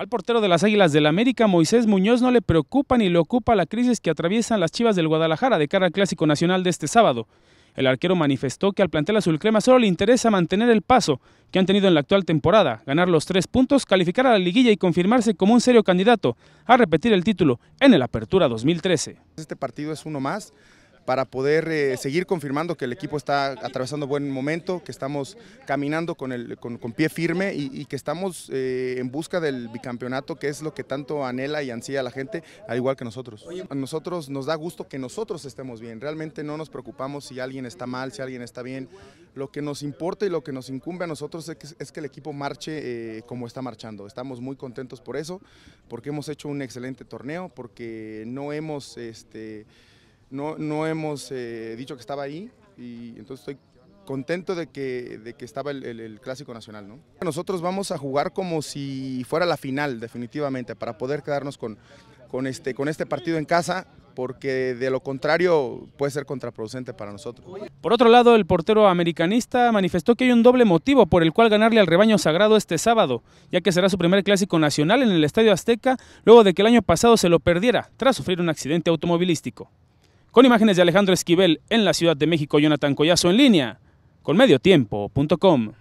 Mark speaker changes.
Speaker 1: Al portero de las Águilas del América, Moisés Muñoz, no le preocupa ni le ocupa la crisis que atraviesan las Chivas del Guadalajara de cara al Clásico Nacional de este sábado. El arquero manifestó que al plantel azulcrema solo le interesa mantener el paso que han tenido en la actual temporada, ganar los tres puntos, calificar a la liguilla y confirmarse como un serio candidato a repetir el título en el Apertura 2013.
Speaker 2: Este partido es uno más para poder eh, seguir confirmando que el equipo está atravesando buen momento, que estamos caminando con, con, pie firme y, que estamos eh, en busca del bicampeonato, que es lo que tanto anhela y ansía la gente, al igual que nosotros. A nosotros nos da gusto que nosotros estemos bien, realmente no nos preocupamos si alguien está mal, si alguien está bien. Lo que nos importa y lo que nos incumbe a nosotros es que, el equipo marche eh, como está marchando. Estamos muy contentos por eso, porque hemos hecho un excelente torneo, porque no hemos... Este, no, hemos eh, dicho que estaba ahí y entonces estoy contento de que, de que estaba el, Clásico Nacional. ¿no? Nosotros vamos a jugar como si fuera la final, definitivamente, para poder quedarnos con, con, este, con este partido en casa, porque de lo contrario puede ser contraproducente para nosotros.
Speaker 1: Por otro lado, el portero americanista manifestó que hay un doble motivo por el cual ganarle al rebaño sagrado este sábado, ya que será su primer Clásico Nacional en el Estadio Azteca, luego de que el año pasado se lo perdiera, tras sufrir un accidente automovilístico. Con imágenes de Alejandro Esquivel en la Ciudad de México, Jonathan Collazo en línea, con mediotiempo.com.